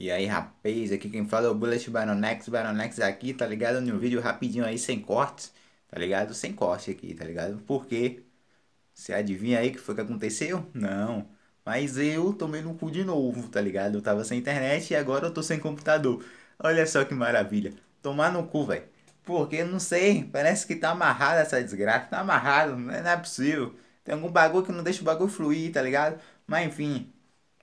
E aí, rapaz, aqui quem fala é o Bullet Baronex, Baronex aqui, tá ligado? No vídeo rapidinho aí, sem cortes, tá ligado? Sem corte aqui, tá ligado? Porque você adivinha aí o que foi que aconteceu? Não. Mas eu tomei no cu de novo, tá ligado? Eu tava sem internet e agora eu tô sem computador. Olha só que maravilha. Tomar no cu, velho. Porque não sei, parece que tá amarrado essa desgraça. Tá amarrado, não é, não é possível. Tem algum bagulho que não deixa o bagulho fluir, tá ligado? Mas enfim,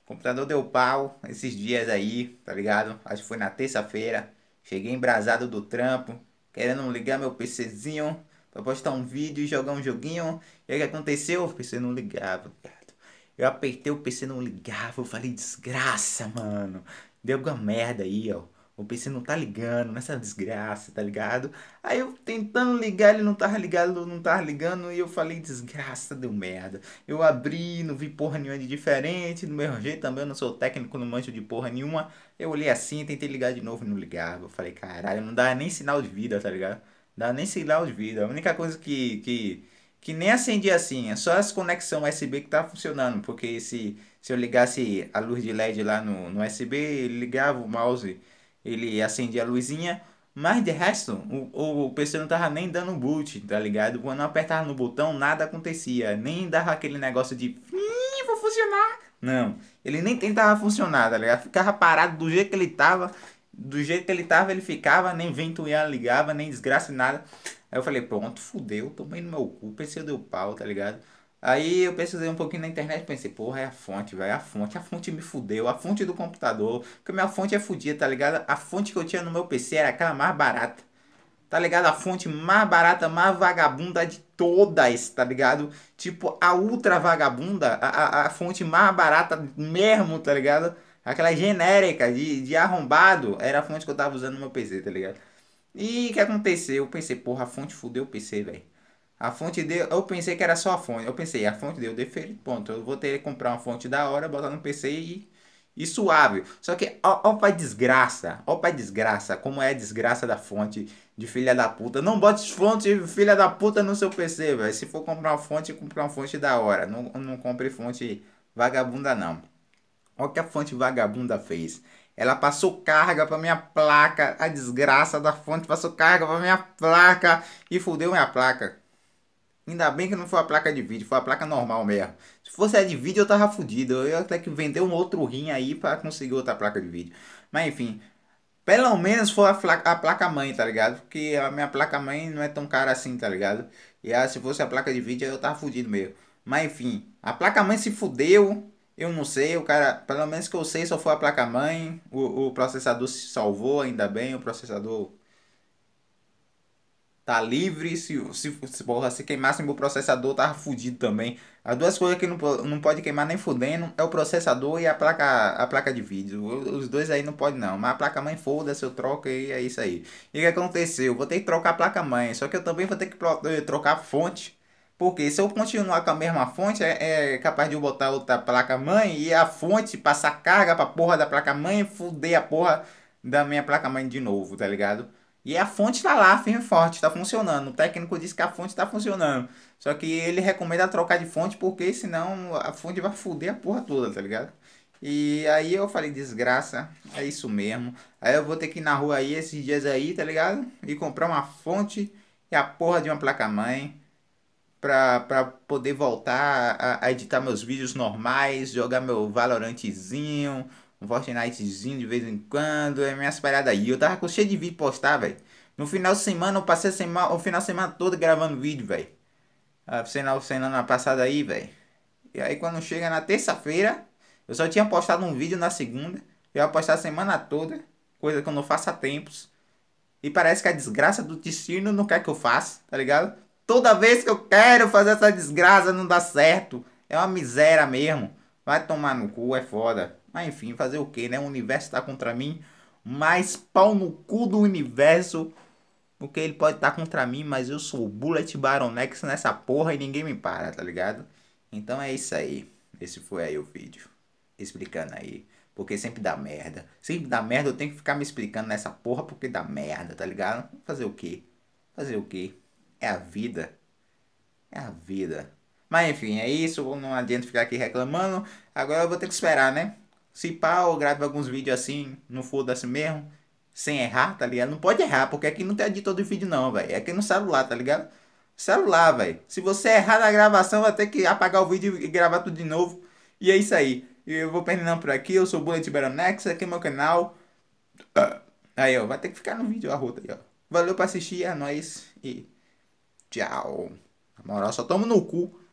computador deu pau esses dias aí, tá ligado? Acho que foi na terça-feira. Cheguei embrasado do trampo, querendo ligar meu PCzinho pra postar um vídeo e jogar um joguinho. E aí o que aconteceu? O PC não ligava, Eu apertei o PC, não ligava. Eu falei, desgraça, mano. Deu alguma merda aí, ó. O PC não tá ligando nessa é desgraça, tá ligado? Aí eu tentando ligar, ele não tava ligado, não tava ligando, e eu falei, desgraça, deu merda. Eu abri, não vi porra nenhuma de diferente, do mesmo jeito também, eu não sou técnico, não manjo de porra nenhuma. Eu olhei assim, tentei ligar de novo e não ligava. Eu falei, caralho, não dá nem sinal de vida, tá ligado? Não dá nem sinal de vida. A única coisa que, que, que nem acendia assim, é só as conexão USB que tá funcionando, porque se, se eu ligasse a luz de LED lá no, no USB, ligava o mouse ele acendia a luzinha, mas de resto, o, o PC não tava nem dando boot, tá ligado? Quando eu apertava no botão, nada acontecia. Nem dava aquele negócio de. vou funcionar! Não. Ele nem tentava funcionar, tá ligado? Ficava parado do jeito que ele tava. Do jeito que ele tava, ele ficava, nem vento ia ligava, nem desgraça, nada. Aí eu falei, pronto, fudeu, tomei no meu cu, PC deu pau, tá ligado? Aí eu pesquisei um pouquinho na internet e pensei, porra, é a fonte, velho, é a fonte, a fonte me fudeu, a fonte do computador, porque minha fonte é fudida, tá ligado? A fonte que eu tinha no meu PC era aquela mais barata, tá ligado? A fonte mais barata, mais vagabunda de todas, tá ligado? Tipo, a ultra vagabunda, a, a, a fonte mais barata mesmo, tá ligado? Aquela genérica de, de arrombado, era a fonte que eu tava usando no meu PC, tá ligado? E o que aconteceu? Eu pensei, porra, a fonte fudeu o PC, velho. A fonte de eu pensei que era só a fonte. Eu pensei, a fonte deu defeito, ponto. Eu vou ter que comprar uma fonte da hora, botar no PC e, e suave. Só que ó, ó pra desgraça, ó pra desgraça, como é a desgraça da fonte de filha da puta. Não bote fonte filha da puta no seu PC, velho. Se for comprar uma fonte, comprar uma fonte da hora. Não, não compre fonte vagabunda não. Olha o que a fonte vagabunda fez. Ela passou carga para minha placa. A desgraça da fonte passou carga para minha placa e fudeu minha placa. Ainda bem que não foi a placa de vídeo, foi a placa normal mesmo. Se fosse a de vídeo eu tava fudido. Eu ia ter que vender um outro rim aí para conseguir outra placa de vídeo. Mas enfim, pelo menos foi a, placa, a placa mãe, tá ligado? Porque a minha placa mãe não é tão cara assim, tá ligado? E ah, se fosse a placa de vídeo eu tava fudido mesmo. Mas enfim, a placa mãe se fudeu. Eu não sei, o cara, pelo menos que eu sei, só foi a placa mãe. O, o processador se salvou, ainda bem, o processador tá livre. Se, se, se, porra, se queimasse meu processador, tava tá fudido também. As duas coisas que não, não pode queimar nem fudendo é o processador e a placa, a placa de vídeo. Os dois aí não pode não. Mas a placa mãe foda-se, eu troco e é isso aí. E o que aconteceu? Vou ter que trocar a placa mãe. Só que eu também vou ter que eh, trocar a fonte. Porque se eu continuar com a mesma fonte, é, é capaz de eu botar outra placa mãe e a fonte passar carga pra porra da placa mãe e fuder a porra da minha placa mãe de novo, tá ligado? E a fonte tá lá, firme e forte, está funcionando. O técnico disse que a fonte está funcionando. Só que ele recomenda trocar de fonte, porque senão a fonte vai foder a porra toda, tá ligado? E aí eu falei, desgraça, é isso mesmo. Aí eu vou ter que ir na rua aí esses dias aí, tá ligado? E comprar uma fonte e a porra de uma placa-mãe pra, pra poder voltar a, a, editar meus vídeos normais, jogar meu Valorantezinho, um Fortnitezinho de vez em quando, é minhas paradas aí. Eu tava com cheio de vídeo postar, velho. No final de semana, eu passei semana, o final de semana todo gravando vídeo, velho. a ah, semana, semana passada aí, velho. E aí quando chega na terça-feira, eu só tinha postado um vídeo na segunda. Eu ia postar a semana toda, coisa que eu não faço há tempos. E parece que a desgraça do destino não quer que eu faça, tá ligado? Toda vez que eu quero fazer essa desgraça não dá certo. É uma miséria mesmo. Vai tomar no cu, é foda. Mas enfim, fazer o que, né? O universo tá contra mim. Mas pau no cu do universo. Porque ele pode estar tá contra mim, mas eu sou o Bullet Baronex nessa porra e ninguém me para, tá ligado? Então é isso aí. Esse foi aí o vídeo. Explicando aí. Porque sempre dá merda. Sempre dá merda, eu tenho que ficar me explicando nessa porra porque dá merda, tá ligado? Fazer o quê? Fazer o quê? É a vida. É a vida. Mas enfim, é isso. Não adianta ficar aqui reclamando. Agora eu vou ter que esperar, né? Se pá, eu gravo alguns vídeos assim, não foda-se mesmo, sem errar, tá ligado? Não pode errar, porque aqui não tem editor de vídeo não, velho. É aqui no celular, tá ligado? Celular, velho. Se você errar na gravação, vai ter que apagar o vídeo e gravar tudo de novo. E é isso aí. Eu vou terminando por aqui. Eu sou o Bullet Baronex, aqui é meu canal. Ah, aí, ó, vai ter que ficar no vídeo a rota aí, ó. Valeu pra assistir, é nóis e tchau. Na moral, só tomo no cu.